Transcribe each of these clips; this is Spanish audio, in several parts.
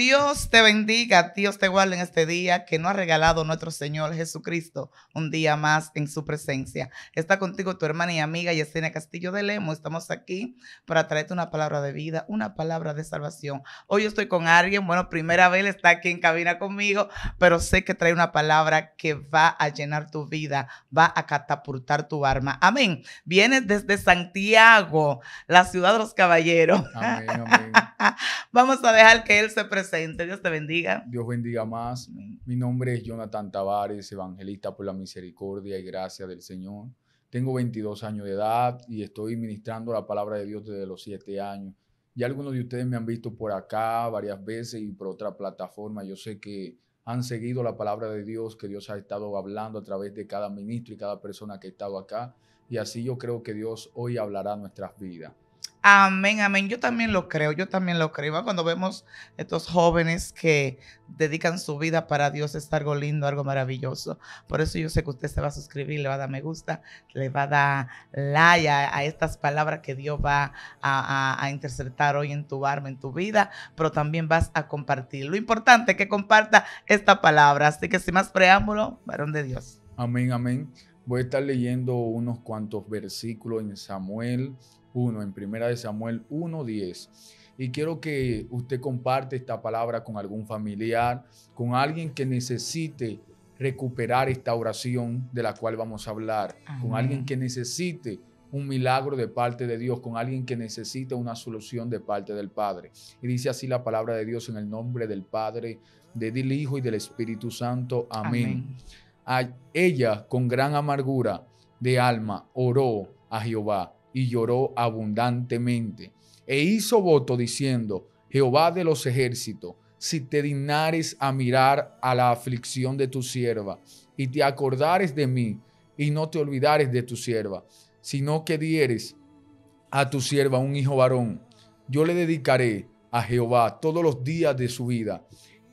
Dios te bendiga, Dios te guarde en este día que nos ha regalado nuestro Señor Jesucristo un día más en su presencia. Está contigo tu hermana y amiga Yesenia Castillo de Lemo. Estamos aquí para traerte una palabra de vida, una palabra de salvación. Hoy estoy con alguien, bueno, primera vez está aquí en cabina conmigo, pero sé que trae una palabra que va a llenar tu vida, va a catapultar tu arma. Amén. Vienes desde Santiago, la ciudad de los caballeros. Amén, amén. Vamos a dejar que Él se presente Dios te bendiga. Dios bendiga más. Mi nombre es Jonathan Tavares, evangelista por la misericordia y gracia del Señor. Tengo 22 años de edad y estoy ministrando la palabra de Dios desde los 7 años. Y algunos de ustedes me han visto por acá varias veces y por otra plataforma. Yo sé que han seguido la palabra de Dios, que Dios ha estado hablando a través de cada ministro y cada persona que ha estado acá. Y así yo creo que Dios hoy hablará nuestras vidas. Amén, amén. Yo también lo creo, yo también lo creo. Cuando vemos estos jóvenes que dedican su vida para Dios, es algo lindo, algo maravilloso. Por eso yo sé que usted se va a suscribir, le va a dar me gusta, le va a dar like a, estas palabras que Dios va a, interceptar hoy en tu arma, en tu vida, pero también vas a compartir. Lo importante es que comparta esta palabra. Así que sin más preámbulo, varón de Dios. Amén, amén. Voy a estar leyendo unos cuantos versículos en Samuel 1, en primera de Samuel 1.10. Y quiero que usted comparte esta palabra con algún familiar, con alguien que necesite recuperar esta oración de la cual vamos a hablar, con alguien que necesite un milagro de parte de Dios, con alguien que necesita una solución de parte del Padre. Y dice así la palabra de Dios en el nombre del Padre, del Hijo y del Espíritu Santo. Amén. ella, con gran amargura de alma, oró a Jehová y lloró abundantemente. E hizo voto diciendo, Jehová de los ejércitos, si te dignares a mirar a la aflicción de tu sierva y te acordares de mí y no te olvidares de tu sierva, sino que dieres a tu sierva un hijo varón, yo le dedicaré a Jehová todos los días de su vida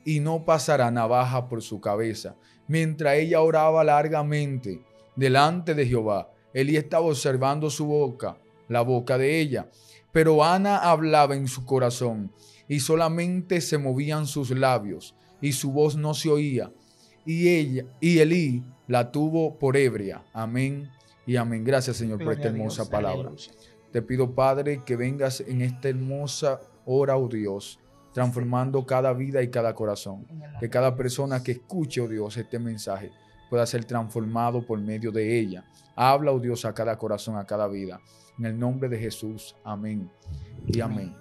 y no pasará navaja por su cabeza. Mientras ella oraba largamente delante de Jehová, Elí estaba observando su boca, la boca de ella, pero Ana hablaba en su corazón y solamente se movían sus labios y su voz no se oía. Y ella y Elí la tuvo por ebria. Amén y amén. Gracias, Señor, por esta hermosa palabra. Te pido, Padre, que vengas en esta hermosa hora, oh Dios, transformando cada vida y cada corazón. Que cada persona que escuche, oh Dios, este mensaje pueda ser transformado por medio de ella. Habla, oh Dios, a cada corazón, a cada vida. En el nombre de Jesús, amén y amén.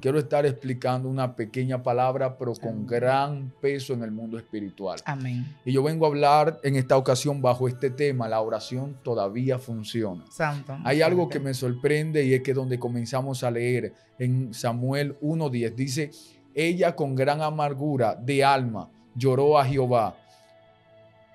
Quiero estar explicando una pequeña palabra, pero con gran peso en el mundo espiritual. Amén. Y yo vengo a hablar en esta ocasión bajo este tema, la oración todavía funciona. Santo. Hay algo que me sorprende y es que donde comenzamos a leer en Samuel 1.10 dice, ella con gran amargura de alma lloró a Jehová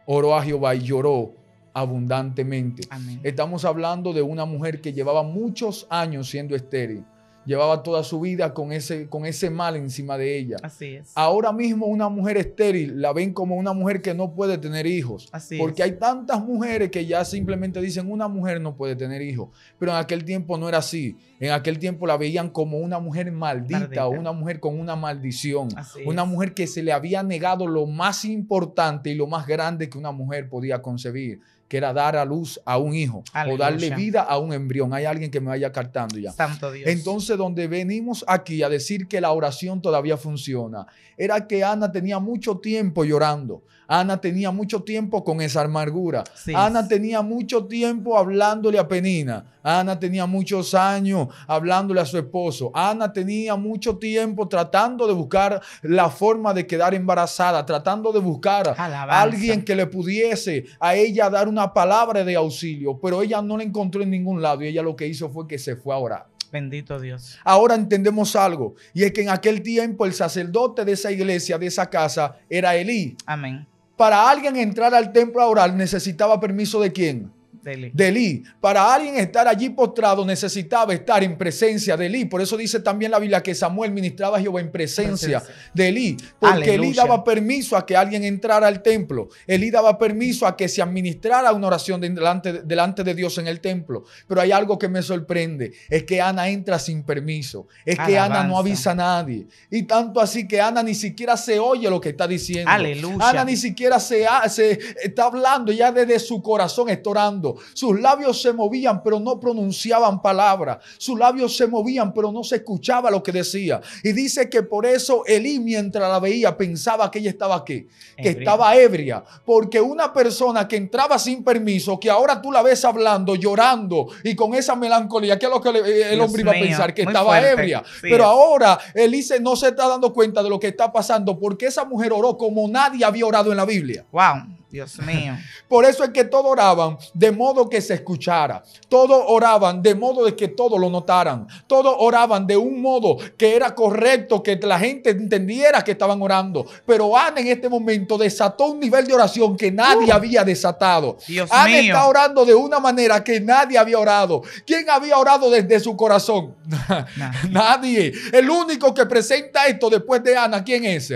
Oro a Jehová y lloró abundantemente. Estamos hablando de una mujer que llevaba muchos años siendo estéril llevaba toda su vida con ese, con ese mal encima de ella. Así es. Ahora mismo una mujer estéril la ven como una mujer que no puede tener hijos. Así porque hay tantas mujeres que ya simplemente dicen una mujer no puede tener hijos. Pero en aquel tiempo no era así. En aquel tiempo la veían como una mujer maldita, O una mujer con una maldición. una mujer que se le había negado lo más importante y lo más grande que una mujer podía concebir que era dar a luz a un hijo o darle vida a un embrión. Hay alguien que me vaya cartando ya. Santo Dios. Entonces, donde venimos aquí a decir que la oración todavía funciona, era que Ana tenía mucho tiempo llorando. Ana tenía mucho tiempo con esa amargura. Ana tenía mucho tiempo hablándole a Penina. Ana tenía muchos años hablándole a su esposo. Ana tenía mucho tiempo tratando de buscar la forma de quedar embarazada, tratando de buscar a alguien que le pudiese a ella dar una palabra de auxilio, pero ella no la encontró en ningún lado y ella lo que hizo fue que se fue a orar. Bendito Dios. Ahora entendemos algo, y es que en aquel tiempo el sacerdote de esa iglesia, de esa casa, era Elí. Amén. Para alguien entrar al templo a orar necesitaba permiso de quién? De Elí, Para alguien estar allí postrado necesitaba estar en presencia de Elí. Por eso dice también la Biblia que Samuel ministraba a Jehová en presencia, de Elí. Porque Elí daba permiso a que alguien entrara al templo. Elí daba permiso a que se administrara una oración delante, delante de Dios en el templo. Pero hay algo que me sorprende. Es que Ana entra sin permiso. Es que Ana no avisa a nadie. Y tanto así que Ana ni siquiera se oye lo que está diciendo. Aleluya. Ana ni siquiera se, se está hablando. Ya desde su corazón está orando. Sus labios se movían, pero no pronunciaban palabra. Sus labios se movían, pero no se escuchaba lo que decía. Y dice que por eso Elí, mientras la veía, pensaba que ella estaba qué que estaba ebria. Porque una persona que entraba sin permiso, que ahora tú la ves hablando, llorando y con esa melancolía, ¿Qué es lo que eh, el hombre iba a pensar, que estaba ebria. pero ahora Elí no se está dando cuenta de lo que está pasando porque esa mujer oró como nadie había orado en la Biblia. Wow. Dios mío. Por eso es que todos oraban de modo que se escuchara. Todos oraban de modo de que todos lo notaran. Todos oraban de un modo que era correcto, que la gente entendiera que estaban orando. Pero Ana en este momento desató un nivel de oración que nadie uh. había desatado. Dios Ana está orando de una manera que nadie había orado. ¿Quién había orado desde su corazón? nadie. El único que presenta esto después de Ana, ¿quién es?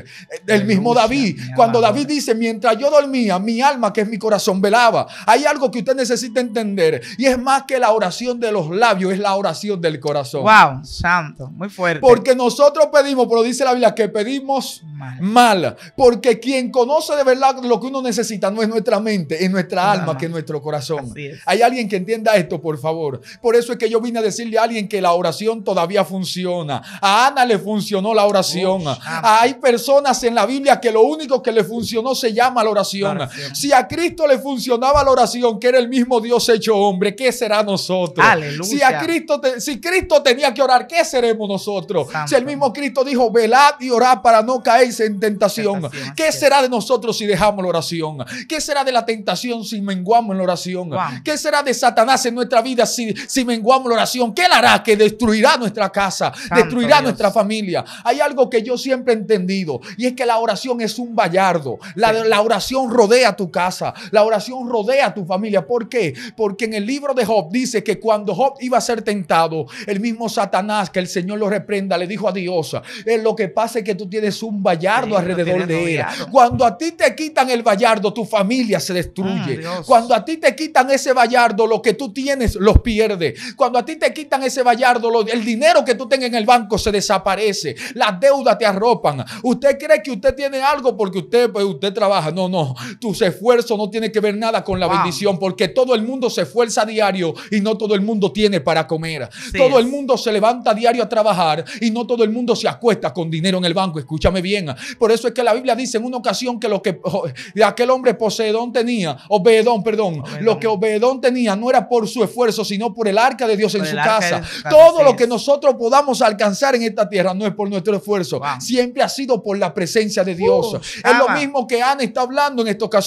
El mismo David. Cuando David dice, mientras yo dormía, mi alma, que es mi corazón, velaba. Hay algo que usted necesita entender y es más que la oración de los labios, es la oración del corazón. Wow, santo, muy fuerte. Porque nosotros pedimos, pero dice la Biblia que pedimos mal, porque quien conoce de verdad lo que uno necesita no es nuestra mente, es nuestra alma, que es nuestro corazón. Hay alguien que entienda esto, por favor. Por eso es que yo vine a decirle a alguien que la oración todavía funciona. A Ana le funcionó la oración. Hay personas en la Biblia que lo único que le funcionó se llama la oración. Si a Cristo le funcionaba la oración, que era el mismo Dios hecho hombre, ¿qué será nosotros? Si, a Cristo si Cristo tenía que orar, ¿qué seremos nosotros? Si el mismo Cristo dijo, velad y orad para no caer en tentación. ¿Qué será de nosotros si dejamos la oración? ¿Qué será de la tentación si menguamos en la oración? ¿Qué será de Satanás en nuestra vida si, si menguamos la oración? ¿Qué él hará? Que destruirá nuestra casa, destruirá nuestra familia. Hay algo que yo siempre he entendido y es que la oración es un vallardo. la oración rodea a tu casa, la oración rodea a tu familia. ¿Por qué? Porque en el libro de Job dice que cuando Job iba a ser tentado, el mismo Satanás, que el Señor lo reprenda, le dijo a Dios, lo que pasa es que tú tienes un vallardo alrededor de él. Cuando a ti te quitan el vallardo, tu familia se destruye. Ah, cuando a ti te quitan ese vallardo, lo que tú tienes los pierde. Cuando a ti te quitan ese vallardo, el dinero que tú tengas en el banco se desaparece. Las deudas te arropan. Usted cree que usted tiene algo porque usted, pues, usted trabaja. No, no. tú esfuerzo no tiene que ver nada con la bendición, porque todo el mundo se esfuerza diario y no todo el mundo tiene para comer. todo el mundo se levanta diario a trabajar y no todo el mundo se acuesta con dinero en el banco. Escúchame bien. Por eso es que la Biblia dice en una ocasión que lo que aquel hombre Poseedón tenía, Obedón, perdón, lo que Obedón tenía no era por su esfuerzo, sino por el arca de Dios en su casa. Todo lo que nosotros podamos alcanzar en esta tierra no es por nuestro esfuerzo, siempre ha sido por la presencia de Dios. Uh, es lo mismo que Ana está hablando en esta ocasión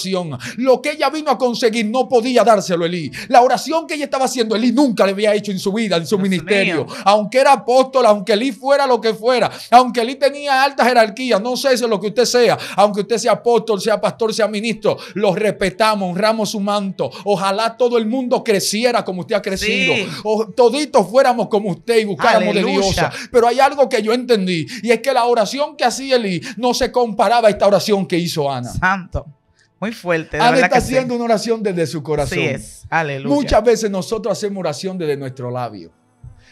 lo que ella vino a conseguir no podía dárselo Eli La oración que ella estaba haciendo, Eli nunca le había hecho en su vida, en su ministerio. Aunque era apóstol, aunque Eli fuera lo que fuera, aunque Eli tenía alta jerarquía, no sé si es lo que usted sea, aunque usted sea apóstol, sea pastor, sea ministro, los respetamos, honramos su manto. Ojalá todo el mundo creciera como usted ha crecido. O toditos fuéramos como usted y buscáramos de Dios. Pero hay algo que yo entendí y es que la oración que hacía Eli no se comparaba a esta oración que hizo Ana. Santo. Muy fuerte. Ana está haciendo una oración desde su corazón. Sí es. Aleluya. Muchas veces nosotros hacemos oración desde nuestro labio.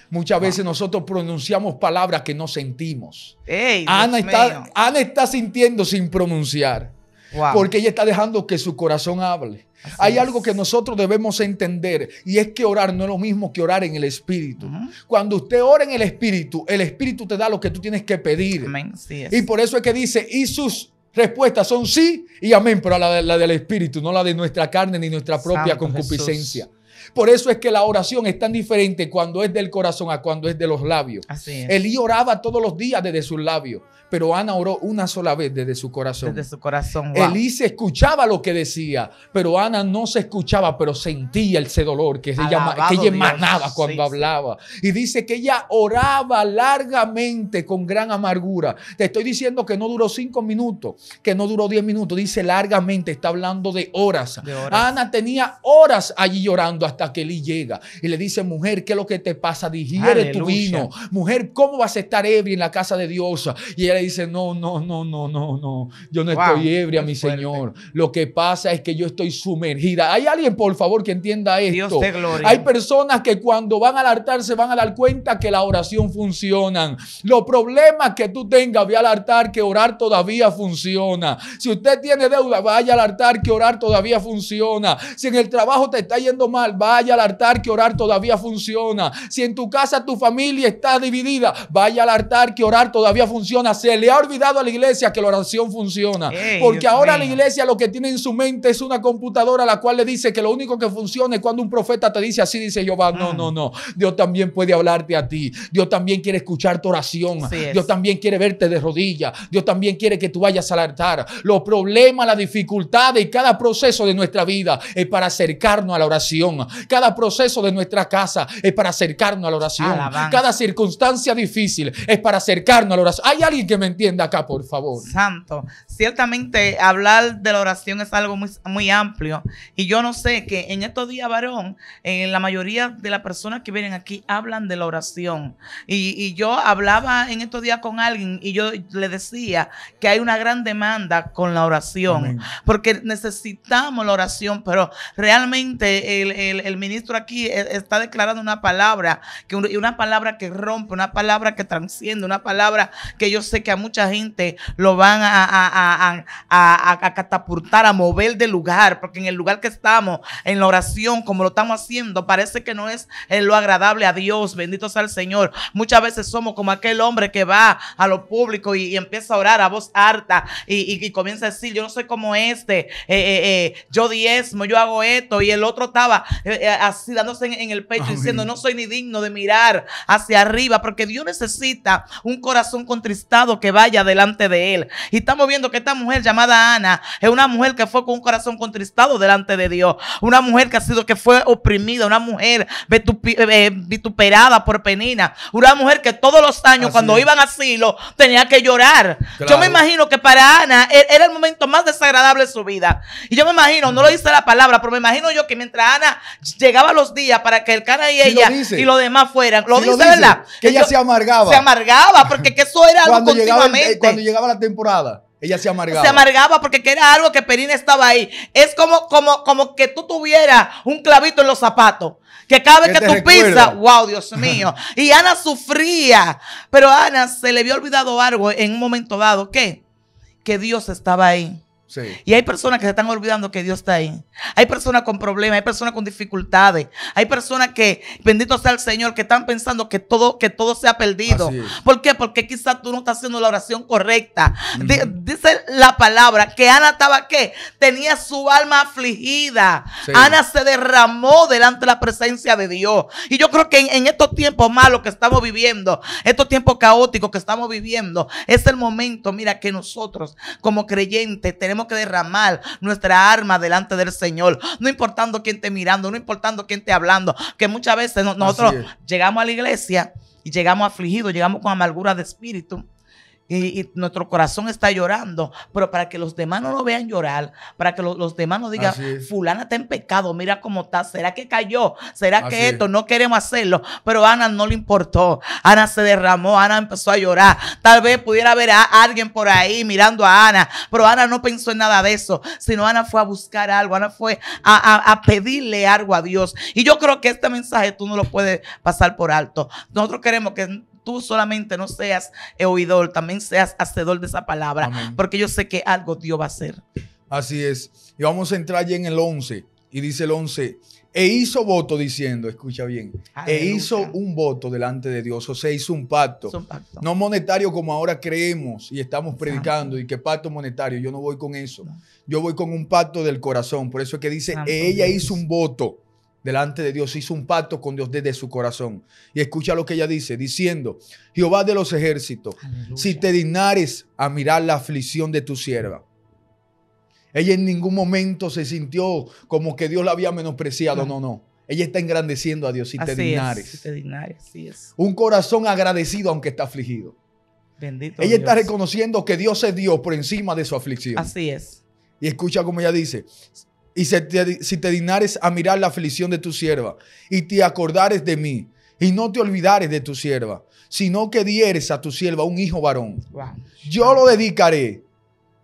Muchas veces ah. nosotros pronunciamos palabras que no sentimos. Ey, Ana, está, Ana, está, sintiendo sin pronunciar. Wow. Porque ella está dejando que su corazón hable. Hay algo que nosotros debemos entender y es que orar no es lo mismo que orar en el espíritu. Cuando usted ora en el espíritu, el espíritu te da lo que tú tienes que pedir. Amén. Sí y por eso es que dice, y sus respuestas son sí y amén, pero la, del Espíritu, no la de nuestra carne ni nuestra propia concupiscencia. Por eso es que la oración es tan diferente cuando es del corazón a cuando es de los labios. Así Elí oraba todos los días desde sus labios, pero Ana oró una sola vez desde su corazón. Desde su corazón. Elí se escuchaba lo que decía, pero Ana no se escuchaba, pero sentía ese dolor que, ella emanaba cuando hablaba. Y dice que ella oraba largamente con gran amargura. Te estoy diciendo que no duró cinco minutos, que no duró diez minutos. Dice largamente, está hablando de horas. De horas. Ana tenía horas allí llorando hasta hasta que él llega y le dice, mujer, ¿qué es lo que te pasa? Digiere tu vino. Mujer, ¿cómo vas a estar ebria en la casa de Dios? Y ella dice, no, no, no, no, no, no. Yo no estoy ebria, mi Señor. Lo que pasa es que yo estoy sumergida. Hay alguien, por favor, que entienda esto. Hay personas que cuando van al altar se van a dar cuenta que la oración funciona... Los problemas que tú tengas, ve al altar que orar todavía funciona. Si usted tiene deuda, vaya al altar que orar todavía funciona. Si en el trabajo te está yendo mal, vaya al altar que orar todavía funciona. Si en tu casa tu familia está dividida, vaya al altar que orar todavía funciona. Se le ha olvidado a la iglesia que la oración funciona. porque ahora la iglesia lo que tiene en su mente es una computadora a la cual le dice que lo único que funciona es cuando un profeta te dice así, dice Jehová. No, no, no. Dios también puede hablarte a ti. Dios también quiere escuchar tu oración. Dios también quiere verte de rodillas. Dios también quiere que tú vayas al altar. Los problemas, las dificultades y cada proceso de nuestra vida es para acercarnos a la oración. Cada proceso de nuestra casa es para acercarnos a la oración. Cada circunstancia difícil es para acercarnos a la oración. ¿Hay alguien que me entienda acá, por favor? Santo. Ciertamente, hablar de la oración es algo muy, muy amplio. Y yo no sé que en estos días, varón, eh, la mayoría de las personas que vienen aquí hablan de la oración. Y, yo hablaba en estos días con alguien y yo le decía que hay una gran demanda con la oración. Porque necesitamos la oración, pero realmente el, el ministro aquí eh, está declarando una palabra, que una palabra que rompe, una palabra que transciende, una palabra que yo sé que a mucha gente lo van a, catapultar, a mover de lugar, porque en el lugar que estamos, en la oración, como lo estamos haciendo, parece que no es eh, lo agradable a Dios, bendito sea el Señor. Muchas veces somos como aquel hombre que va a lo público y, empieza a orar a voz harta y, comienza a decir, yo no soy como este, eh, yo diezmo, yo hago esto, y el otro estaba eh, eh, así dándose en, el pecho diciendo, no soy ni digno de mirar hacia arriba, porque Dios necesita un corazón contristado que vaya delante de él. Y estamos viendo que esta mujer llamada Ana es una mujer que fue con un corazón contristado delante de Dios, una mujer que ha sido que fue oprimida, una mujer eh, vituperada por Penina, una mujer que todos los años cuando iban a asilo tenía que llorar. Yo me imagino que para Ana e, era el momento más desagradable de su vida. Y yo me imagino, no lo dice la palabra, pero me imagino yo que mientras Ana Llegaba los días para que el cara y ella lo y los demás fueran. Lo dice, ¿verdad? Que ella se amargaba. Se amargaba, porque eso era algo continuamente. Eh, cuando llegaba la temporada. Ella se amargaba. Se amargaba porque era algo que Perina estaba ahí. Es como, como, como que tú tuvieras un clavito en los zapatos. Que cada vez que tú pisas, wow, Dios mío. y Ana sufría. Pero Ana se le había olvidado algo en un momento dado. ¿Qué? Que Dios estaba ahí. Y hay personas que se están olvidando que Dios está ahí. Hay personas con problemas, hay personas con dificultades, hay personas que, bendito sea el Señor, que están pensando que todo, que todo se ha perdido. ¿Por qué? Porque quizás tú no estás haciendo la oración correcta. Dice la palabra que Ana estaba qué? Tenía su alma afligida. Ana se derramó delante de la presencia de Dios. Y yo creo que en estos tiempos malos que estamos viviendo, estos tiempos caóticos que estamos viviendo, es el momento, mira, que nosotros como creyentes tenemos que derramar nuestra arma delante del Señor, no importando quién esté mirando, no importando quién esté hablando, que muchas veces nosotros llegamos a la iglesia y llegamos afligidos, llegamos con amargura de espíritu y, nuestro corazón está llorando, pero para que los demás no lo vean llorar, para que los demás no digan, fulana está en pecado, mira cómo está, ¿será que cayó? ¿Será que esto no queremos hacerlo? Pero Ana no le importó, Ana se derramó, Ana empezó a llorar, tal vez pudiera haber alguien por ahí mirando a Ana, pero Ana no pensó en nada de eso, sino Ana fue a buscar algo, Ana fue a pedirle algo a Dios. Y yo creo que este mensaje tú no lo puedes pasar por alto. Nosotros queremos que tú solamente no seas oidor, también seas hacedor de esa palabra, porque yo sé que algo Dios va a hacer. Así es. Y vamos a entrar ya en el 11. Y dice el 11, e hizo voto diciendo, escucha bien, e hizo un voto delante de Dios, o sea, hizo un pacto, no monetario como ahora creemos y estamos predicando, y que pacto monetario, yo no voy con eso, yo voy con un pacto del corazón, por eso es que dice, e ella hizo un voto delante de Dios, hizo un pacto con Dios desde su corazón. Y escucha lo que ella dice, diciendo, Jehová de los ejércitos, si te dignares a mirar la aflicción de tu sierva. Ella en ningún momento se sintió como que Dios la había menospreciado, no, no. Ella está engrandeciendo a Dios, si te dignares. si te dignares es. Un corazón agradecido aunque está afligido. Bendito ella está reconociendo que Dios es Dios por encima de su aflicción. Así es. Y escucha como ella dice, y si te, dinares a mirar la aflicción de tu sierva, y te acordares de mí, y no te olvidares de tu sierva, sino que dieres a tu sierva un hijo varón. Yo lo dedicaré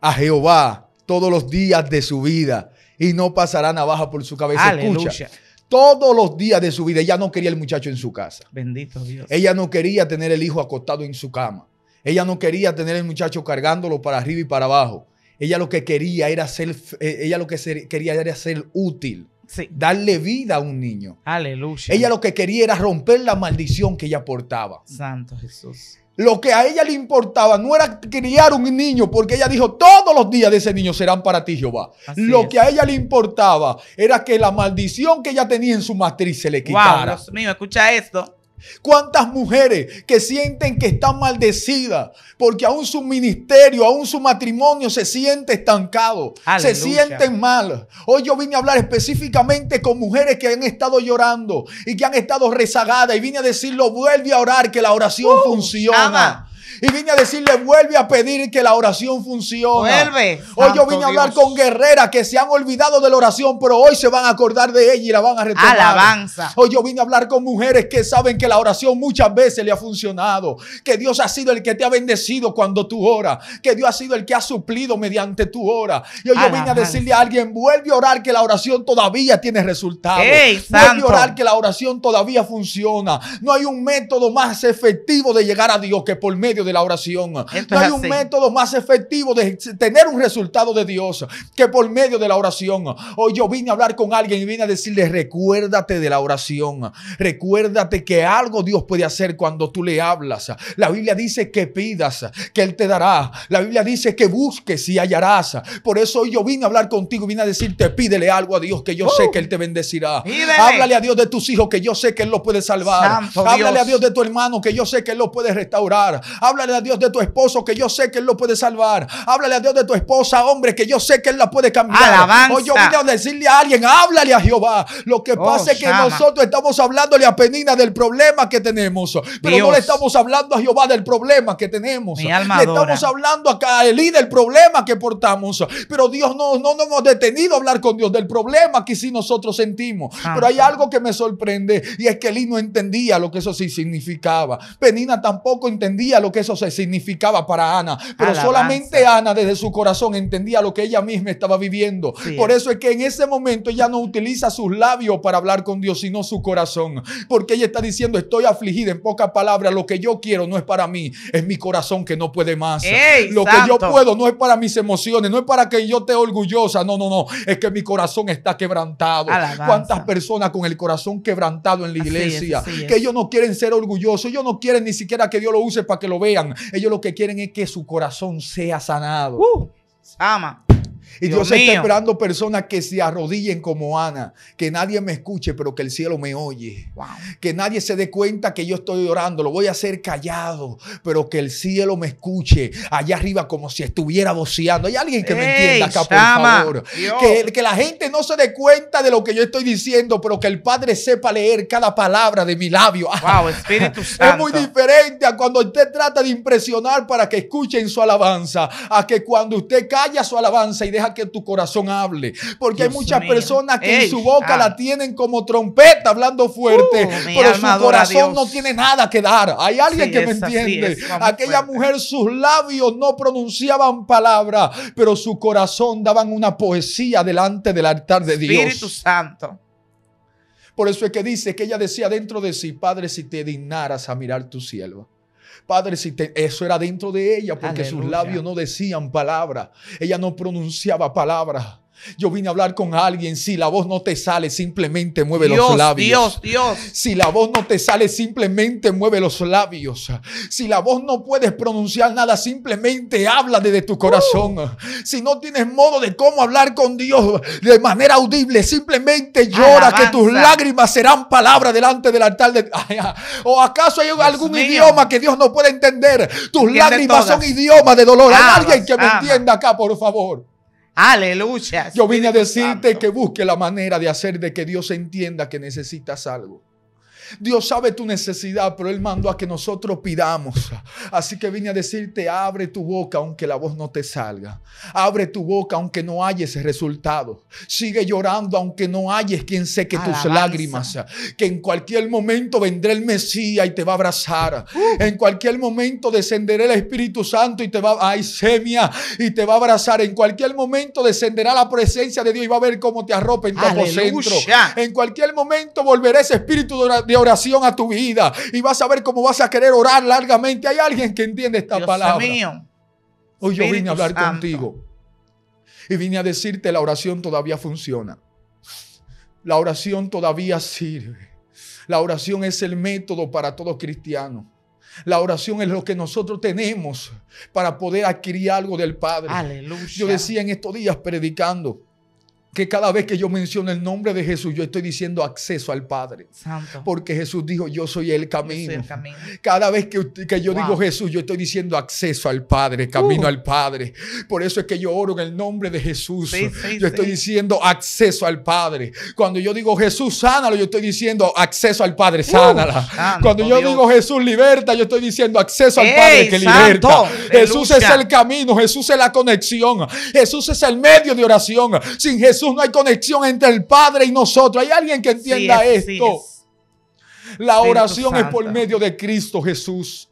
a Jehová todos los días de su vida, y no pasará navaja por su cabeza. todos los días de su vida. Ella no quería el muchacho en su casa. Bendito Dios. Ella no quería tener el hijo acostado en su cama. Ella no quería tener el muchacho cargándolo para arriba y para abajo. Ella lo que quería era ser, eh, ella lo que quería era ser útil. Darle vida a un niño. Aleluya. Ella lo que quería era romper la maldición que ella portaba. Santo Jesús. Lo que a ella le importaba no era criar un niño, porque ella dijo, todos los días de ese niño serán para ti, Jehová. lo que a ella le importaba era que la maldición que ella tenía en su matriz se le quitara. Wow, escucha esto. ¿Cuántas mujeres que sienten que están maldecidas porque aún su ministerio, aún su matrimonio se siente estancado, se sienten mal? Hoy yo vine a hablar específicamente con mujeres que han estado llorando y que han estado rezagadas y vine a decirlo, vuelve a orar que la oración uh, funciona. Y vine a decirle, vuelve a pedir que la oración funcione. Vuelve. Hoy yo vine a hablar con guerreras que se han olvidado de la oración, pero hoy se van a acordar de ella y la van a retomar. Alabanza. Hoy yo vine a hablar con mujeres que saben que la oración muchas veces le ha funcionado, que Dios ha sido el que te ha bendecido cuando tú oras, que Dios ha sido el que ha suplido mediante tu hora. Y hoy yo vine a decirle a alguien, vuelve a orar que la oración todavía tiene resultados. vuelve a orar que la oración todavía funciona. No hay un método más efectivo de llegar a Dios que por medio de la oración. no hay un método más efectivo de tener un resultado de Dios que por medio de la oración. Hoy yo vine a hablar con alguien y vine a decirle, recuérdate de la oración. Recuérdate que algo Dios puede hacer cuando tú le hablas. La Biblia dice que pidas, que Él te dará. La Biblia dice que busques y hallarás. Por eso hoy yo vine a hablar contigo y vine a decirte, pídele algo a Dios que yo sé uh. que Él te bendecirá. Háblale a Dios de tus hijos que yo sé que Él los puede salvar. Háblale a Dios de tu hermano que yo sé que Él los puede restaurar. Háblale a Dios de tu esposo que yo sé que Él lo puede salvar. Háblale a Dios de tu esposa, hombre, que yo sé que Él la puede cambiar. Alabanza. O yo vine a decirle a alguien, háblale a Jehová. Lo que oh, pasa es que nosotros estamos hablándole a Penina del problema que tenemos. Pero no le estamos hablando a Jehová del problema que tenemos. le estamos hablando a Elí del problema que portamos. Pero Dios no, no nos hemos detenido a hablar con Dios del problema que sí nosotros sentimos. Ah, pero hay algo que me sorprende y es que Elí no entendía lo que eso sí significaba. Penina tampoco entendía lo que eso se significaba para Ana. Pero solamente Ana desde su corazón entendía lo que ella misma estaba viviendo. Por eso es que en ese momento ella no utiliza sus labios para hablar con Dios, sino su corazón. Porque ella está diciendo, estoy afligida, en pocas palabras, lo que yo quiero no es para mí, es mi corazón que no puede más. lo que yo puedo no es para mis emociones, no es para que yo esté orgullosa, no, no, no, es que mi corazón está quebrantado. ¿Cuántas personas con el corazón quebrantado en la iglesia? que ellos no quieren ser orgullosos, ellos no quieren ni siquiera que Dios lo use para que lo vean. Ellos lo que quieren es que su corazón sea sanado. Uh, ama. Y Dios, está esperando personas que se arrodillen como Ana, que nadie me escuche, pero que el cielo me oye. Que nadie se dé cuenta que yo estoy orando, lo voy a hacer callado, pero que el cielo me escuche allá arriba como si estuviera voceando. Hay alguien que me entienda acá, por favor. Que, que, la gente no se dé cuenta de lo que yo estoy diciendo, pero que el Padre sepa leer cada palabra de mi labio. Wow, Espíritu Santo. Es muy diferente a cuando usted trata de impresionar para que escuchen su alabanza, a que cuando usted calla su alabanza y deja que tu corazón hable. Porque hay muchas personas que en su boca ah. la tienen como trompeta hablando fuerte, uh, pero su corazón no tiene nada que dar. Hay alguien que me entiende. Aquella mujer, sus labios no pronunciaban palabra, pero su corazón daban una poesía delante del altar de Dios. Espíritu Santo. Por eso es que dice que ella decía dentro de sí, Padre, si te dignaras a mirar tu cielo. Padre, si eso era dentro de ella, porque sus labios no decían palabra. Ella no pronunciaba palabra. Yo vine a hablar con alguien. Si la voz no te sale, simplemente mueve los labios. Dios, Dios. Si la voz no te sale, simplemente mueve los labios. Si la voz no puedes pronunciar nada, simplemente habla desde tu corazón. Si no tienes modo de cómo hablar con Dios de manera audible, simplemente llora que tus lágrimas serán palabra delante del altar. De... ¿O acaso hay algún idioma que Dios no puede entender? Tus lágrimas son idiomas de dolor. alguien que me entienda acá, por favor. Aleluya. Yo vine a decirte que busque la manera de hacer de que Dios entienda que necesitas algo. Dios sabe tu necesidad, pero Él mandó a que nosotros pidamos. Así que vine a decirte, abre tu boca aunque la voz no te salga. Abre tu boca aunque no ese resultado. Sigue llorando aunque no halles quien seque tus lágrimas. Que en cualquier momento vendrá el Mesías y te va a abrazar. Uh. En cualquier momento descenderá el Espíritu Santo y te va a semia y te va a abrazar. En cualquier momento descenderá la presencia de Dios y va a ver cómo te arropa en tu En cualquier momento volverá ese espíritu de Oración a tu vida y vas a ver cómo vas a querer orar largamente. Hay alguien que entiende esta palabra. Hoy yo vine a hablar contigo y vine a decirte la oración todavía funciona. La oración todavía sirve. La oración es el método para todo cristiano. La oración es lo que nosotros tenemos para poder adquirir algo del Padre. Yo decía en estos días predicando, que cada vez que yo menciono el nombre de Jesús, yo estoy diciendo acceso al Padre. Porque Jesús dijo, yo soy el camino. Cada vez que, yo digo Jesús, yo estoy diciendo acceso al Padre, camino uh. al Padre. Por eso es que yo oro en el nombre de Jesús. yo estoy diciendo acceso al Padre. Cuando yo digo Jesús, sánalo, yo estoy diciendo acceso al Padre, uh, sánala. Cuando yo digo Jesús, liberta, yo estoy diciendo acceso al Padre que liberta. Jesús es el camino, Jesús es la conexión, Jesús es el medio de oración. Sin Jesús no hay conexión entre el Padre y nosotros. Hay alguien que entienda esto. La oración es por medio de Cristo Jesús.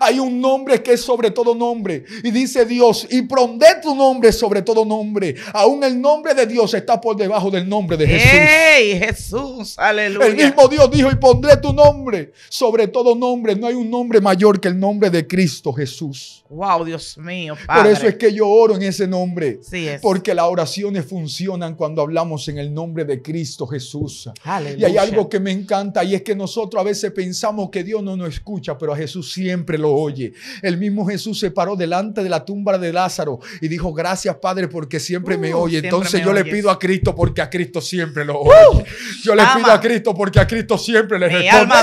Hay un nombre que es sobre todo nombre. Y dice Dios, y pondré tu nombre sobre todo nombre. Aún el nombre de Dios está por debajo del nombre de Jesús. ¡Ey, Jesús! Aleluya. El mismo Dios dijo, y pondré tu nombre sobre todo nombre. No hay un nombre mayor que el nombre de Cristo Jesús. ¡Wow, Dios mío! Por eso es que yo oro en ese nombre. Porque las oraciones funcionan cuando hablamos en el nombre de Cristo Jesús. Y hay algo que me encanta y es que nosotros a veces pensamos que Dios no nos escucha, pero a Jesús siempre lo oye. El mismo Jesús se paró delante de la tumba de Lázaro y dijo, gracias Padre porque siempre me uh, oye. Entonces yo le pido a Cristo porque a Cristo siempre lo uh, oye. yo le pido a Cristo porque a Cristo siempre le responde.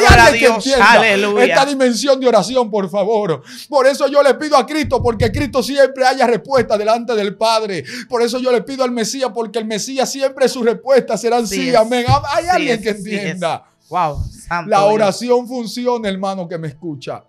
Esta dimensión de oración, por favor. Por eso yo le pido a Cristo porque Cristo siempre haya respuesta delante del Padre. Por eso yo le pido al Mesías porque el Mesías siempre sus respuestas serán sí, amén. Ah, hay alguien que entienda. wow. la oración funciona, hermano que me escucha.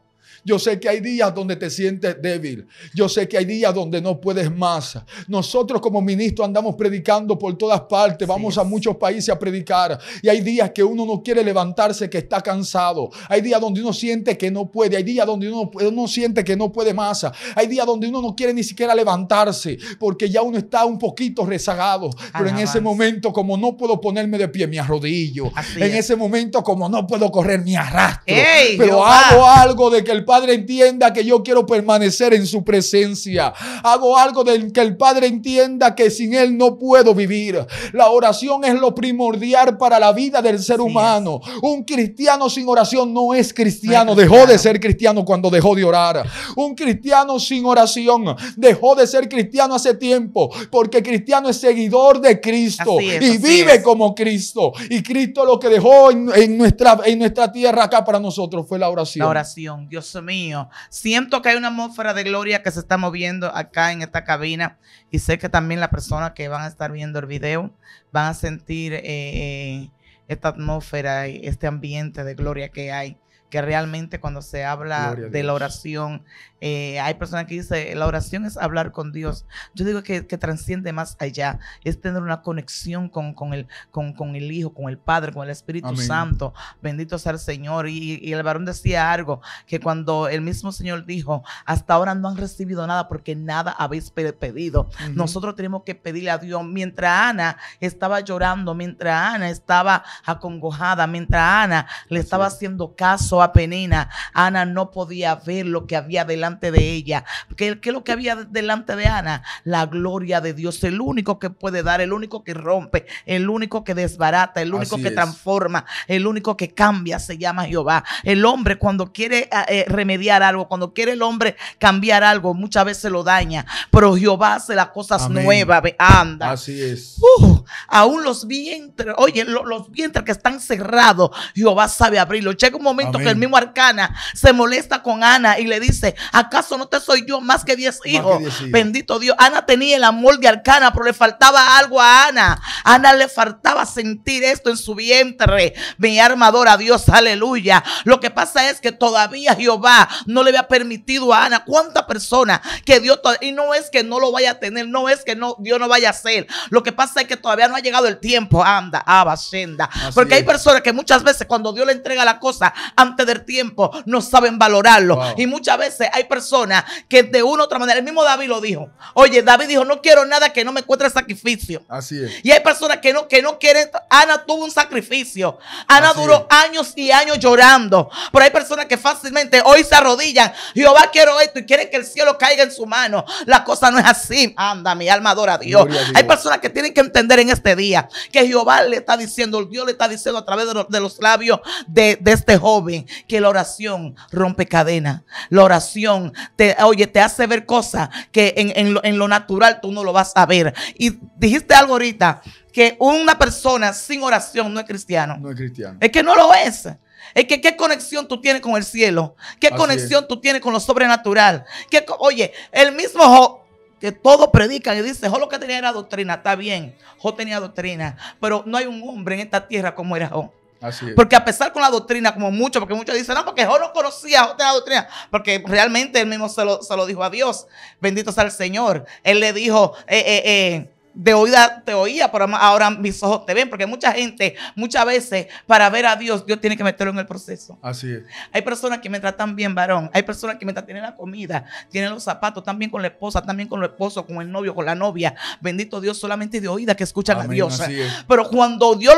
Yo sé que hay días donde te sientes débil. Yo sé que hay días donde no puedes más. Nosotros como ministro andamos predicando por todas partes. Vamos a muchos países a predicar. Y hay días que uno no quiere levantarse, que está cansado. Hay días donde uno siente que no puede. Hay días donde uno, uno siente que no puede más. Hay días donde uno no quiere ni siquiera levantarse porque ya uno está un poquito rezagado. Pero en ese momento, como no puedo ponerme de pie, me arrodillo. en ese momento, como no puedo correr, me arrastro. pero hago algo de que el Padre entienda que yo quiero permanecer en su presencia. Hago algo del que el Padre entienda que sin Él no puedo vivir. La oración es lo primordial para la vida del ser humano. Un cristiano sin oración no es cristiano. Dejó de ser cristiano cuando dejó de orar. Un cristiano sin oración dejó de ser cristiano hace tiempo porque cristiano es seguidor de Cristo y vive como Cristo. Y Cristo lo que dejó en, nuestra, en nuestra tierra acá para nosotros fue la oración. La oración. Dios mío, siento que hay una atmósfera de gloria que se está moviendo acá en esta cabina y sé que también las personas que van a estar viendo el video van a sentir eh, eh, esta atmósfera y este ambiente de gloria que hay que realmente cuando se habla de la oración, eh, hay personas que dicen, la oración es hablar con Dios. Yo digo que, transciende más allá, es tener una conexión con, con, el, con, el Hijo, con el Padre, con el Espíritu Santo. Bendito sea el Señor. Y, el varón decía algo, que cuando el mismo Señor dijo, hasta ahora no han recibido nada porque nada habéis pedido. Nosotros tenemos que pedirle a Dios. Mientras Ana estaba llorando, mientras Ana estaba acongojada, mientras Ana le estaba haciendo caso a Penina, Ana no podía ver lo que había delante de ella. ¿Qué, es lo que había delante de Ana? La gloria de Dios, el único que puede dar, el único que rompe, el único que desbarata, el único que transforma, el único que cambia, se llama Jehová. El hombre cuando quiere eh, eh, remediar algo, cuando quiere el hombre cambiar algo, muchas veces lo daña, pero Jehová hace las cosas nuevas. Anda. Así es. Uh. Aún los vientres, oye, los vientres que están cerrados, Jehová sabe abrirlo. Llega un momento que el mismo Arcana se molesta con Ana y le dice, ¿acaso no te soy yo más que diez hijos? Bendito Dios. Ana tenía el amor de Arcana, pero le faltaba algo a Ana. Ana le faltaba sentir esto en su vientre. Mi armadora, Dios, aleluya. Lo que pasa es que todavía Jehová no le había permitido a Ana. ¿Cuánta persona que Dios, y no es que no lo vaya a tener, no es que no, Dios no vaya a hacer. Lo que pasa es que todavía no ha llegado el tiempo, anda, abasenda. Porque hay personas que muchas veces cuando Dios le entrega la cosa antes del tiempo, no saben valorarlo. Y muchas veces hay personas que de una u otra manera, el mismo David lo dijo. Oye, David dijo, no quiero nada que no me encuentre sacrificio. Así es. Y hay personas que no, que no quieren, Ana tuvo un sacrificio. Ana duró años y años llorando. Pero hay personas que fácilmente hoy se arrodillan. Jehová quiero esto y quieren que el cielo caiga en su mano. La cosa no es así. Anda, mi alma adora a Dios. a Dios. Hay personas que tienen que entender en este día que Jehová le está diciendo, Dios le está diciendo a través de los, labios de, este joven que la oración rompe cadena. La oración te, oye, te hace ver cosas que en, lo, natural tú no lo vas a ver. Y dijiste algo ahorita, que una persona sin oración no es cristiano. No es cristiano. Es que no lo es. Es que qué conexión tú tienes con el cielo, qué conexión tú tienes con lo sobrenatural. ¿Qué, oye, el mismo que todos predican y dicen, jo lo que tenía era doctrina, está bien, yo tenía doctrina, pero no hay un hombre en esta tierra como era jo Así es. Porque a pesar con la doctrina, como muchos, porque muchos dicen, no, porque jo no conocía, jo tenía doctrina, porque realmente él mismo se lo, se lo dijo a Dios, bendito sea el Señor, él le dijo, eh, eh, eh, de oída te oía, pero ahora mis ojos te ven, porque mucha gente, muchas veces, para ver a Dios, Dios tiene que meterlo en el proceso. Así es. Hay personas que me tratan bien, varón. Hay personas que mientras tienen la comida, tienen los zapatos, también con la esposa, también con el esposo con el novio, con la novia. Bendito Dios, solamente de oída que escuchan a Dios. Pero cuando Dios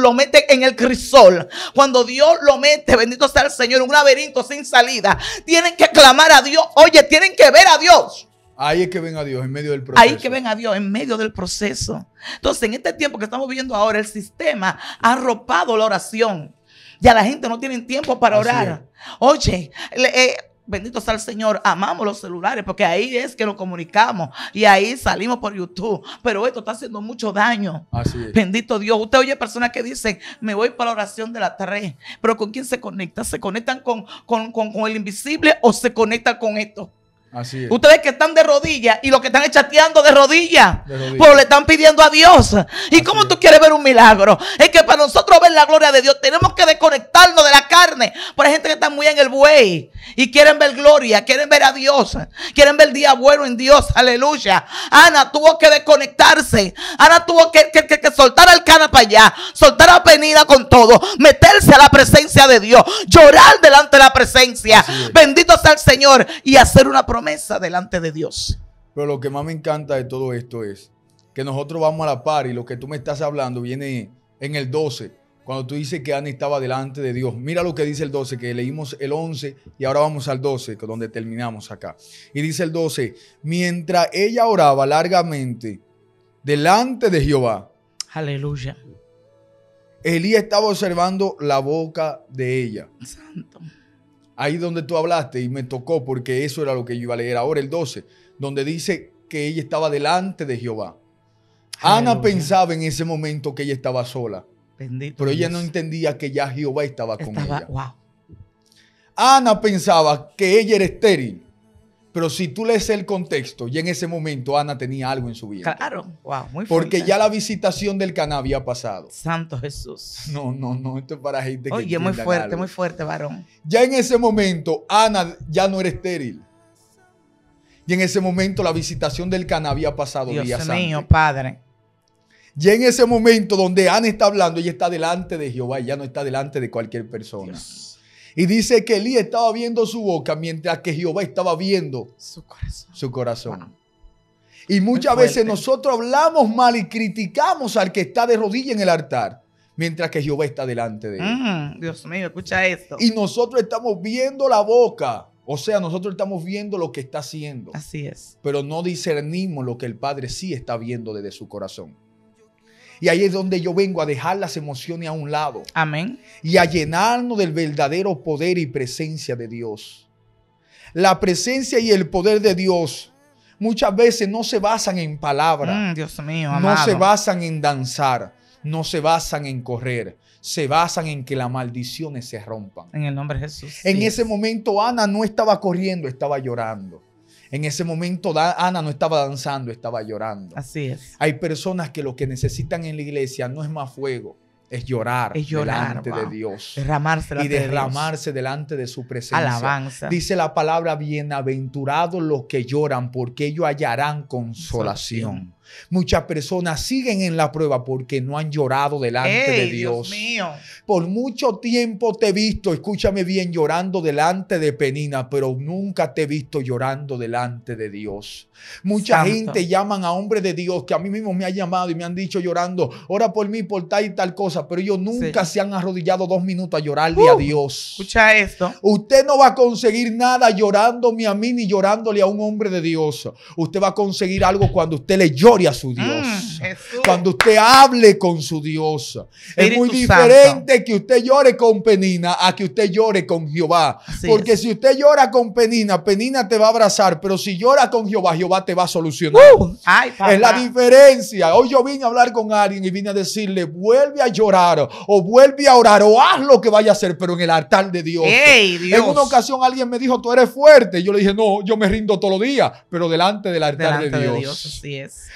lo, mete en el crisol, cuando Dios lo mete, bendito sea el Señor, un laberinto sin salida, tienen que clamar a Dios. Oye, tienen que ver a Dios. Ahí es que ven a Dios, en medio del proceso. Ahí es que ven a Dios, en medio del proceso. Entonces, en este tiempo que estamos viviendo ahora, el sistema ha arropado la oración. Ya la gente no tiene tiempo para orar. Oye, eh, bendito sea el Señor, amamos los celulares porque ahí es que nos comunicamos y ahí salimos por YouTube. Pero esto está haciendo mucho daño. Así es. Bendito Dios. Usted oye personas que dicen, me voy para la oración de la tarde. Pero ¿con quién se conecta? ¿Se conectan con, con el invisible o se conectan con esto? Ustedes que están de rodillas y los que están echateando de rodillas, Pues le están pidiendo a Dios. ¿Y cómo tú quieres ver un milagro? Es que para nosotros ver la gloria de Dios tenemos que desconectarnos de la carne. Por hay gente que está muy en el buey y quieren ver gloria, quieren ver a Dios, quieren ver el día bueno en Dios. Aleluya. Ana tuvo que desconectarse. Ana tuvo que, soltar el cana para allá, soltar la Penina con todo, meterse a la presencia de Dios, llorar delante de la presencia. Bendito sea el Señor y hacer una promesa mesa delante de Dios. Pero lo que más me encanta de todo esto es que nosotros vamos a la par y lo que tú me estás hablando viene en el 12, cuando tú dices que Ana estaba delante de Dios. Mira lo que dice el 12, que leímos el 11 y ahora vamos al 12, donde terminamos acá. Y dice el 12, mientras ella oraba largamente delante de Jehová. Aleluya. Elías estaba observando la boca de ella. Santo ahí donde tú hablaste y me tocó porque eso era lo que yo iba a leer ahora, el 12, donde dice que ella estaba delante de Jehová. Ana pensaba en ese momento que ella estaba sola. pero ella no entendía que ya Jehová estaba, con ella. Ana pensaba que ella era estéril. Pero si tú lees el contexto, ya en ese momento Ana tenía algo en su vida. Claro, wow, muy fuerte. Porque ya la visitación del cana había pasado. Santo Jesús. No, no, no, esto es para gente que. Oye, muy fuerte, muy fuerte, varón. Ya en ese momento, Ana ya no era estéril. Y en ese momento, la visitación del cana había pasado Dios mío, Padre. Y en ese momento donde Ana está hablando, ella está delante de Jehová y ya no está delante de cualquier persona. Y dice que Elías estaba viendo su boca mientras que Jehová estaba viendo su corazón. Y muchas veces nosotros hablamos mal y criticamos al que está de rodilla en el altar, mientras que Jehová está delante de él. Mm, Dios mío, escucha esto. Y nosotros estamos viendo la boca. O sea, nosotros estamos viendo lo que está haciendo. Así es. Pero no discernimos lo que el Padre sí está viendo desde su corazón. Y ahí es donde yo vengo a dejar las emociones a un lado. Amén. Y a llenarnos del verdadero poder y presencia de Dios. La presencia y el poder de Dios muchas veces no se basan en palabras. Mm, Dios mío, amado. No se basan en danzar. No se basan en correr. Se basan en que las maldiciones se rompan. En el nombre de Jesús. En ese momento Ana no estaba corriendo, estaba llorando. En ese momento Ana no estaba danzando, estaba llorando. Así es. Hay personas que lo que necesitan en la iglesia no es más fuego, es llorar, delante de Dios. Derramarse y derramarse delante de su presencia. Alabanza. Dice la palabra, bienaventurados los que lloran, porque ellos hallarán consolación. Muchas personas siguen en la prueba porque no han llorado delante de Dios. mío. Por mucho tiempo te he visto, escúchame bien, llorando delante de Penina, pero nunca te he visto llorando delante de Dios. Mucha gente llaman a hombres de Dios que a mí mismo me han llamado y me han dicho llorando, ora por mí, por tal y tal cosa, pero ellos nunca se han arrodillado dos minutos a llorarle a uh, Dios. Escucha esto. Usted no va a conseguir nada llorándome a mí ni llorándole a un hombre de Dios. Usted va a conseguir algo cuando usted le llore a su Dios. Mm cuando usted hable con su diosa. es muy diferente que usted llore con Penina a que usted llore con Jehová. Porque si usted llora con Penina, Penina te va a abrazar, pero si llora con Jehová, Jehová te va a solucionar. Uh, es la diferencia. Hoy yo vine a hablar con alguien y vine a decirle, vuelve a llorar o vuelve a orar o haz lo que vaya a hacer, pero en el altar de Dios. En una ocasión alguien me dijo, tú eres fuerte. Yo le dije, no, yo me rindo todos los días, pero delante del altar de Dios.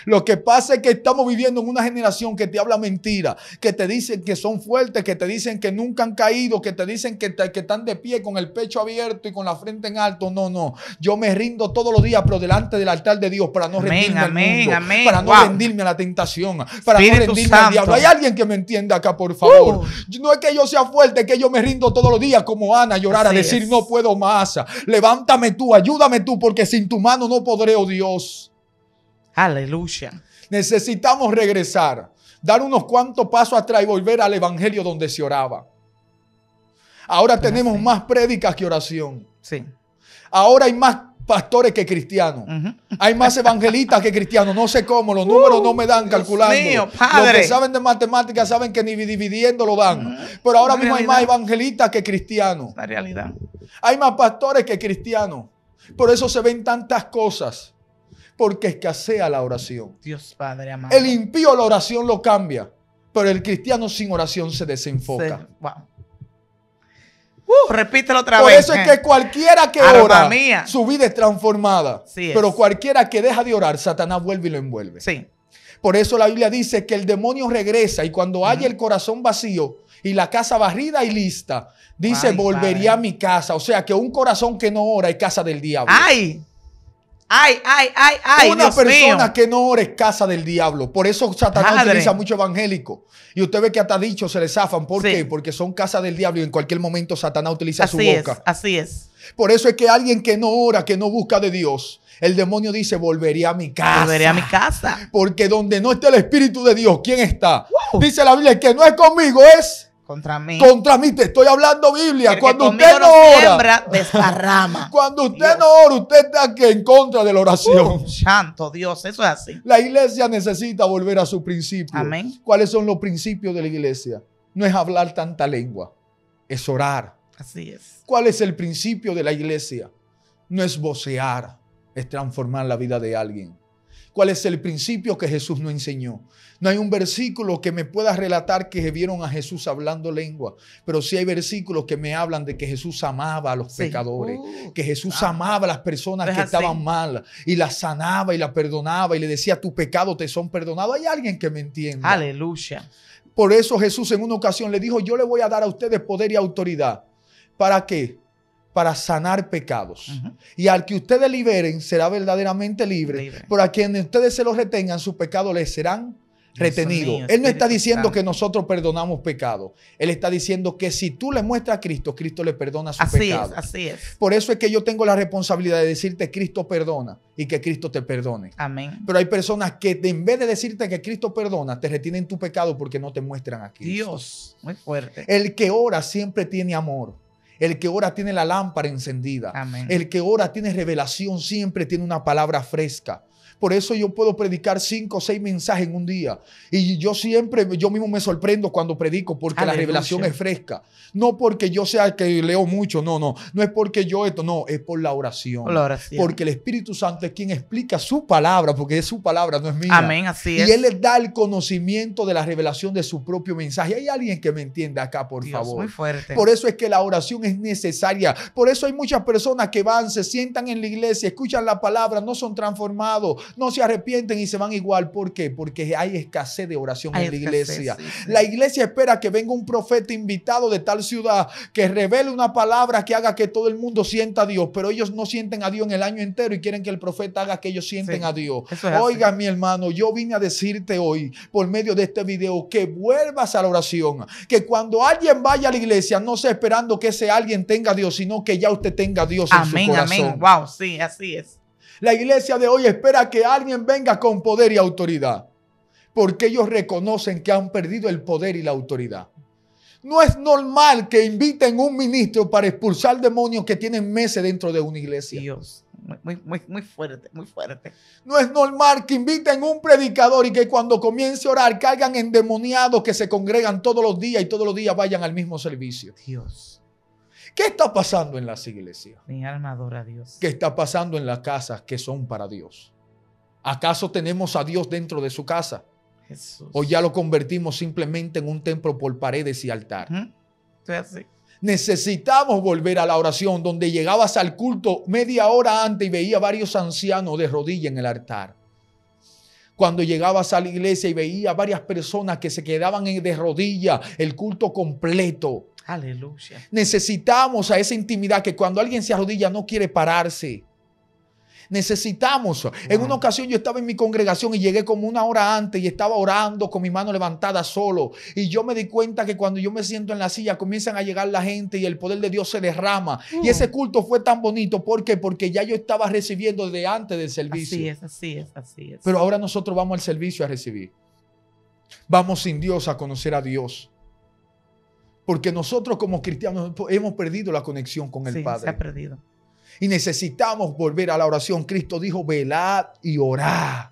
Lo que pasa es que estamos viviendo en una generación que te habla mentira, que te dicen que son fuertes, que te dicen que nunca han caído, que te dicen que, que están de pie con el pecho abierto y con la frente en alto. No, no. Yo me rindo todos los días, pero delante del altar de Dios para no rendirme para no rendirme a la tentación, para no rendirme al diablo. Hay alguien que me entienda acá, por favor. Uh. No es que yo sea fuerte, es que yo me rindo todos los días como Ana a llorar, a decir no puedo más. Levántame tú, ayúdame tú, porque sin tu mano no podré, oh Dios. Aleluya. Necesitamos regresar, dar unos cuantos pasos atrás y volver al Evangelio donde se oraba. Ahora tenemos más prédicas que oración. Sí. Ahora hay más pastores que cristianos. Hay más evangelistas que cristianos. No sé cómo, los números no me dan calculando. los que saben de matemáticas saben que ni dividiendo lo dan. Pero ahora mismo hay más evangelistas que cristianos. La realidad. Hay más pastores que cristianos. Por eso se ven tantas cosas porque escasea la oración. Dios Padre amado. El impío la oración lo cambia, pero el cristiano sin oración se desenfoca. wow. Uh. repítelo otra vez. Por eso es eh. que cualquiera que ora, su vida es transformada. Sí Pero cualquiera que deja de orar, Satanás vuelve y lo envuelve. Sí. Por eso la Biblia dice que el demonio regresa y cuando hay haya el corazón vacío y la casa barrida y lista, dice, volvería a mi casa. O sea, que un corazón que no ora es casa del diablo. ¡Ay! Ay, ay, ay, ay. Una persona que no ora es casa del diablo. Por eso Satanás utiliza mucho evangélico. Y usted ve que hasta dicho se le zafan. ¿Por qué? Porque son casa del diablo y en cualquier momento Satanás utiliza su boca. Es, así es. Por eso es que alguien que no ora, que no busca de Dios, el demonio dice: volvería a mi casa. Volveré a mi casa. Porque donde no está el Espíritu de Dios, ¿quién está? Dice la Biblia que no es conmigo, es contra mí. Contra mí, te estoy hablando Biblia. Cuando usted no ora. Desparrama. Cuando usted no ora, usted está que en contra de la oración. Uh, santo Dios, eso es así. La iglesia necesita volver a su principio. Amén. ¿Cuáles son los principios de la iglesia? No es hablar tanta lengua, es orar. Así es. ¿Cuál es el principio de la iglesia? No es vocear, es transformar la vida de alguien cuál es el principio que Jesús nos enseñó. No hay un versículo que me pueda relatar que vieron a Jesús hablando lengua, pero sí hay versículos que me hablan de que Jesús amaba a los pecadores, uh, que Jesús amaba a las personas que estaban mal y las sanaba y las perdonaba y le decía, tu pecado te son perdonados. Hay alguien que me entienda. Aleluya. Por eso Jesús en una ocasión le dijo, yo le voy a dar a ustedes poder y autoridad. ¿Para qué? para sanar pecados. Y al que ustedes liberen será verdaderamente libre, Pero Por a quienes ustedes se lo retengan, sus pecados les serán retenidos. Él no está diciendo que nosotros perdonamos pecados. Él está diciendo que si tú le muestras a Cristo, Cristo le perdona su así Es, así es. Por eso es que yo tengo la responsabilidad de decirte Cristo perdona y que Cristo te perdone. Amén. Pero hay personas que en vez de decirte que Cristo perdona, te retienen tu pecado porque no te muestran a Cristo. Dios, muy fuerte. El que ora siempre tiene amor. El que ora tiene la lámpara encendida. El que ora tiene revelación, siempre tiene una palabra fresca. Por eso yo puedo predicar cinco o seis mensajes en un día. Y yo siempre, yo mismo me sorprendo cuando predico porque la revelación es fresca. No porque yo sea que leo mucho, no, no. No es porque yo esto, no, es por la oración. Porque el Espíritu Santo es quien explica su palabra, porque es su palabra, no es mía. Amén, así es. Y Él les da el conocimiento de la revelación de su propio mensaje. Hay alguien que me entienda acá, por favor. Muy fuerte. Por eso es que la oración es necesaria. Por eso hay muchas personas que van, se sientan en la iglesia, escuchan la palabra, no son transformados, no se arrepienten y se van igual. ¿Por qué? Porque hay escasez de oración en la iglesia. La iglesia espera que venga un profeta invitado de tal ciudad que revele una palabra que haga que todo el mundo sienta a Dios, pero ellos no sienten a Dios en el año entero y quieren que el profeta haga que ellos sienten a Dios. Oiga, mi hermano, yo vine a decirte hoy por medio de este video que vuelvas a la oración, que cuando alguien vaya a la iglesia no sea esperando que ese alguien tenga a Dios, sino que ya usted tenga a Dios en su corazón. Amén, amén. Wow, sí, así es. La iglesia de hoy espera que alguien venga con poder y autoridad, porque ellos reconocen que han perdido el poder y la autoridad. No es normal que inviten un ministro para expulsar demonios que tienen meses dentro de una iglesia. Dios, muy, muy, muy fuerte, muy fuerte. No es normal que inviten un predicador y que cuando comience a orar caigan endemoniados que se congregan todos los días y todos los días vayan al mismo servicio. Dios. ¿Qué está pasando en las iglesias? Mi alma adora a Dios. ¿Qué está pasando en las casas que son para Dios? ¿Acaso tenemos a Dios dentro de su casa? Jesús. ¿O ya lo convertimos simplemente en un templo por paredes y altar? Necesitamos volver a la oración donde llegabas al culto media hora antes y veía varios ancianos de rodilla en el altar cuando llegabas a la iglesia y veía varias personas que se quedaban de rodilla, el culto completo. Aleluya. Necesitamos a esa intimidad que cuando alguien se arrodilla no quiere pararse. Necesitamos. En una ocasión yo estaba en mi congregación y llegué como una hora antes y estaba orando con mi mano levantada solo. Y yo me di cuenta que cuando yo me siento en la silla comienzan a llegar la gente y el poder de Dios se derrama. Y mm. ese culto fue tan bonito. ¿Por qué? Porque ya yo estaba recibiendo de antes del servicio. Así es, así es, así es. Pero ahora nosotros vamos al servicio a recibir. Vamos sin Dios a conocer a Dios. Porque nosotros como cristianos hemos perdido la conexión con el Padre. Se ha perdido. Y necesitamos volver a la oración. Cristo dijo, velad y orad.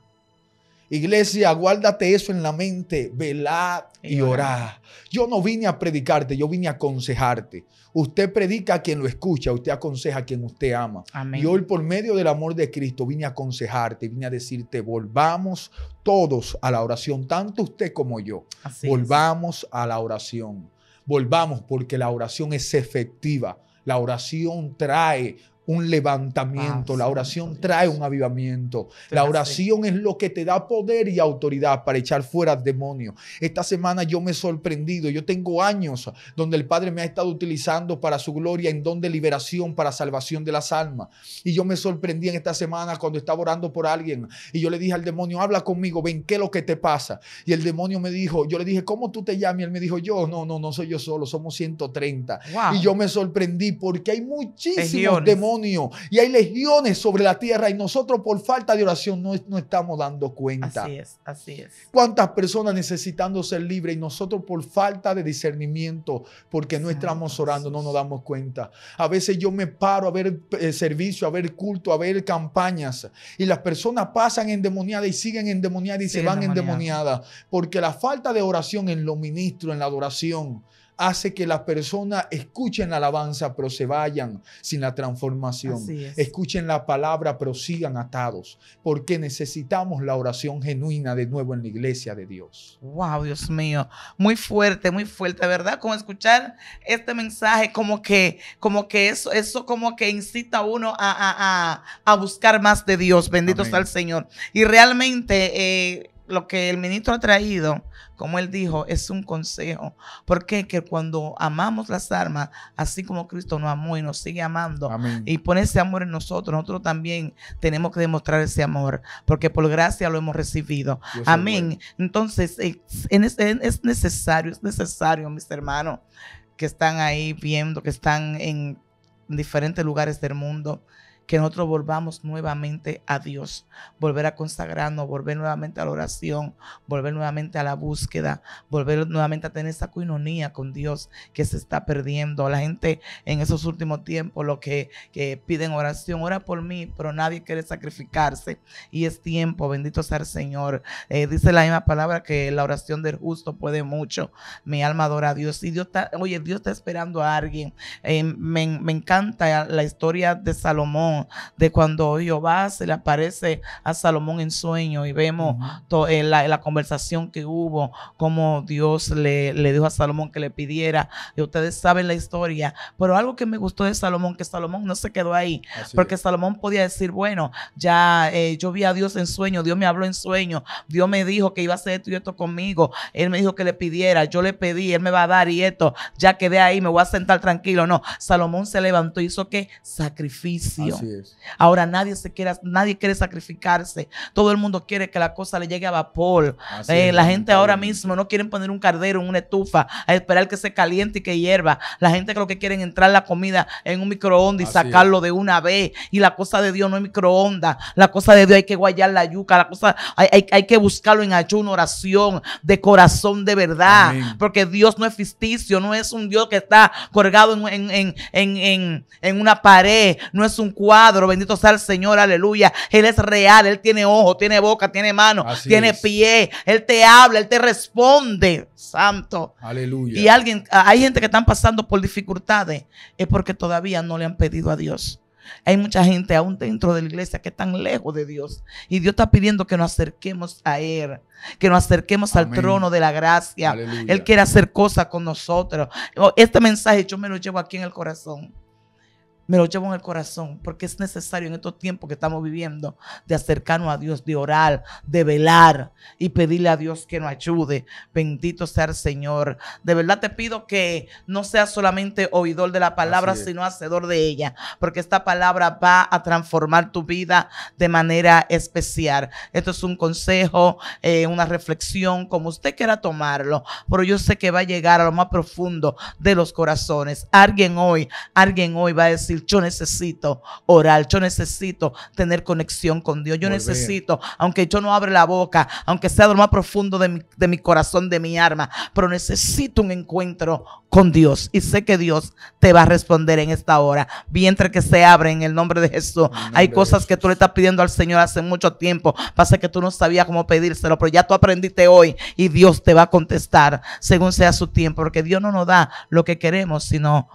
Iglesia, guárdate eso en la mente, velad y, orad. Yo no vine a predicarte, yo vine a aconsejarte. Usted predica a quien lo escucha, usted aconseja a quien usted ama. Amén. Y hoy por medio del amor de Cristo vine a aconsejarte, vine a decirte, volvamos todos a la oración, tanto usted como yo. volvamos a la oración. Volvamos porque la oración es efectiva. La oración trae un levantamiento, ah, la oración trae un avivamiento, la oración es lo que te da poder y autoridad para echar fuera demonios. Esta semana yo me he sorprendido, yo tengo años donde el Padre me ha estado utilizando para su gloria en don de liberación, para salvación de las almas. Y yo me sorprendí en esta semana cuando estaba orando por alguien y yo le dije al demonio, habla conmigo, ven, ¿qué es lo que te pasa? Y el demonio me dijo, yo le dije, ¿cómo tú te llamas? Y él me dijo, yo, no, no, no soy yo solo, somos 130. Y yo me sorprendí porque hay muchísimos demonios y hay legiones sobre la tierra y nosotros por falta de oración no, no estamos dando cuenta. Así es, así es. ¿Cuántas personas necesitando ser libres y nosotros por falta de discernimiento, porque no estamos orando, no nos damos cuenta? A veces yo me paro a ver el eh, servicio, a ver culto, a ver campañas y las personas pasan endemoniadas y siguen endemoniadas y se van endemoniadas. porque la falta de oración en lo ministro, en la adoración, hace que las personas escuchen la alabanza, pero se vayan sin la transformación. Escuchen la palabra, pero sigan atados, porque necesitamos la oración genuina de nuevo en la iglesia de Dios. Wow, Dios mío, muy fuerte, muy fuerte, ¿verdad? Como escuchar este mensaje, como que, como que eso, eso como que incita a uno a, buscar más de Dios. Bendito está sea el Señor. Y realmente, eh, lo que el ministro ha traído, como él dijo, es un consejo. Porque que cuando amamos las armas, así como Cristo nos amó y nos sigue amando, y pone ese amor en nosotros, nosotros también tenemos que demostrar ese amor, porque por gracia lo hemos recibido. Amén. Entonces, es necesario, es necesario, mis hermanos, que están ahí viendo, que están en diferentes lugares del mundo, que nosotros volvamos nuevamente a Dios, volver a consagrarnos, volver nuevamente a la oración, volver nuevamente a la búsqueda, volver nuevamente a tener esa coinonía con Dios que se está perdiendo. La gente en esos últimos tiempos, lo que, piden oración, ora por mí, pero nadie quiere sacrificarse y es tiempo, bendito sea el Señor. Eh, dice la misma palabra que la oración del justo puede mucho. Mi alma adora a Dios. Y Dios está, oye, Dios está esperando a alguien. Eh, me encanta la historia de Salomón de cuando Jehová se le aparece a Salomón en sueño y vemos eh, la, conversación que hubo, como Dios le, dijo a Salomón que le pidiera. Y ustedes saben la historia, pero algo que me gustó de Salomón, que Salomón no se quedó ahí, porque Salomón podía decir, bueno, ya eh, yo vi a Dios en sueño, Dios me habló en sueño, Dios me dijo que iba a hacer esto y esto conmigo, Él me dijo que le pidiera, yo le pedí, Él me va a dar y esto, ya quedé ahí, me voy a sentar tranquilo. No, Salomón se levantó y hizo que sacrificio. Ahora nadie se quiere, nadie quiere sacrificarse. Todo el mundo quiere que la cosa le llegue a vapor. Eh, la gente ahora mismo no quiere poner un cardero en una estufa a esperar que se caliente y que hierva. La gente creo que quieren entrar la comida en un microondas y sacarlo de una vez. Y la cosa de Dios no es microondas. La cosa de Dios hay que guayar la yuca. La cosa hay, que buscarlo en ayuno, oración, de corazón, de verdad. Porque Dios no es ficticio, no es un Dios que está colgado en, una pared, no es un cuadro Bendito sea el Señor, aleluya. Él es real, Él tiene ojo, tiene boca, tiene mano, tiene pie. Él te habla, Él te responde, santo. Aleluya. Y alguien, hay gente que están pasando por dificultades, es porque todavía no le han pedido a Dios. Hay mucha gente aún dentro de la iglesia que están lejos de Dios. Y Dios está pidiendo que nos acerquemos a Él, que nos acerquemos al trono de la gracia. Él quiere hacer cosas con nosotros. Oh, este mensaje yo me lo llevo aquí en el corazón. Me lo llevo en el corazón porque es necesario en estos tiempos que estamos viviendo de acercarnos a Dios, de orar, de velar y pedirle a Dios que nos ayude. Bendito sea el Señor. De verdad te pido que no seas solamente oidor de la palabra, sino hacedor de ella, porque esta palabra va a transformar tu vida de manera especial. Esto es un consejo, eh, una reflexión, como usted quiera tomarlo, pero yo sé que va a llegar a lo más profundo de los corazones. Alguien hoy, alguien hoy va a decir, yo necesito orar, yo necesito tener conexión con Dios, yo necesito, aunque yo no abre la boca, aunque sea lo más profundo de mi, corazón, de mi alma, pero necesito un encuentro con Dios y sé que Dios te va a responder en esta hora. Vientre que se abre en el nombre de Jesús. Hay cosas que tú le estás pidiendo al Señor hace mucho tiempo. Pasa que tú no sabías cómo pedírselo, pero ya tú aprendiste hoy y Dios te va a contestar según sea su tiempo, porque Dios no nos da lo que queremos, sino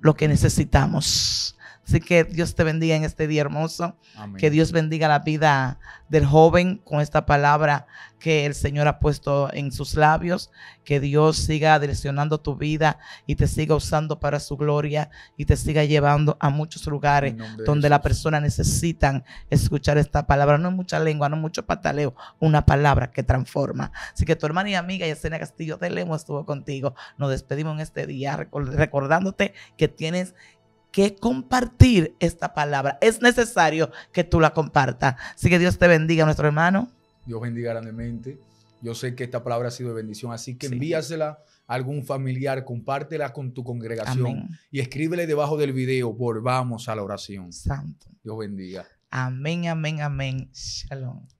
lo que necesitamos. Así que Dios te bendiga en este día hermoso. Que Dios bendiga la vida del joven con esta palabra que el Señor ha puesto en sus labios. Que Dios siga direccionando tu vida y te siga usando para su gloria y te siga llevando a muchos lugares donde la persona necesitan escuchar esta palabra. No es mucha lengua, no mucho pataleo, una palabra que transforma. Así que tu hermana y amiga Yacena Castillo de Lemo estuvo contigo. Nos despedimos en este día recordándote que tienes que compartir esta palabra. Es necesario que tú la compartas. Así que Dios te bendiga, nuestro hermano. Dios bendiga grandemente. Yo sé que esta palabra ha sido de bendición, así que envíasela a algún familiar, compártela con tu congregación y escríbele debajo del video, volvamos a la oración. Santo. Dios bendiga. Amén, amén, amén. Shalom.